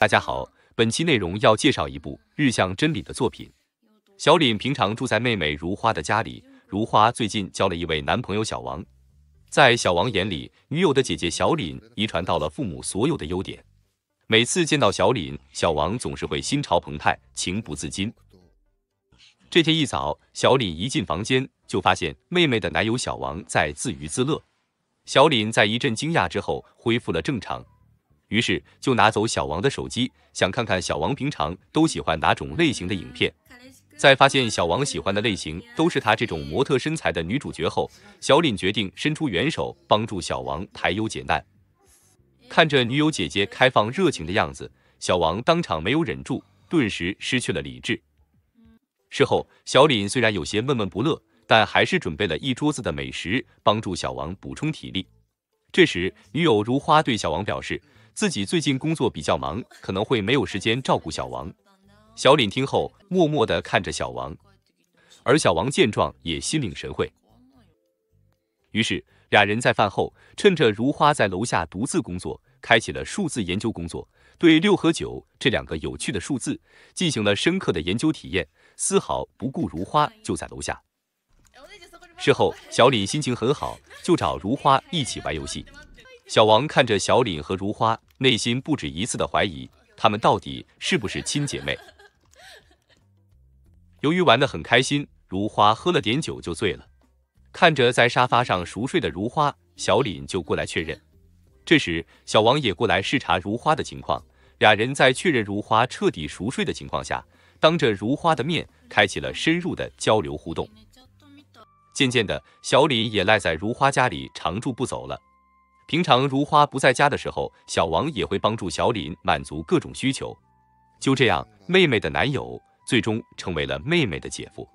大家好，本期内容要介绍一部日向真理的作品。小林平常住在妹妹如花的家里。如花最近交了一位男朋友小王，在小王眼里，女友的姐姐小林遗传到了父母所有的优点。每次见到小林，小王总是会心潮澎湃，情不自禁。这天一早，小林一进房间就发现妹妹的男友小王在自娱自乐。小林在一阵惊讶之后恢复了正常。于是就拿走小王的手机，想看看小王平常都喜欢哪种类型的影片。在发现小王喜欢的类型都是他这种模特身材的女主角后，小林决定伸出援手帮助小王排忧解难。看着女友姐姐开放热情的样子，小王当场没有忍住，顿时失去了理智。事后，小林虽然有些闷闷不乐，但还是准备了一桌子的美食帮助小王补充体力。这时，女友如花对小王表示。自己最近工作比较忙，可能会没有时间照顾小王。小林听后，默默地看着小王，而小王见状也心领神会。于是俩人在饭后，趁着如花在楼下独自工作，开启了数字研究工作，对六和九这两个有趣的数字进行了深刻的研究体验，丝毫不顾如花就在楼下。事后，小李心情很好，就找如花一起玩游戏。小王看着小李和如花。内心不止一次的怀疑，她们到底是不是亲姐妹？由于玩得很开心，如花喝了点酒就醉了。看着在沙发上熟睡的如花，小林就过来确认。这时，小王也过来视察如花的情况。俩人在确认如花彻底熟睡的情况下，当着如花的面开启了深入的交流互动。渐渐的，小林也赖在如花家里常住不走了。平常如花不在家的时候，小王也会帮助小林满足各种需求。就这样，妹妹的男友最终成为了妹妹的姐夫。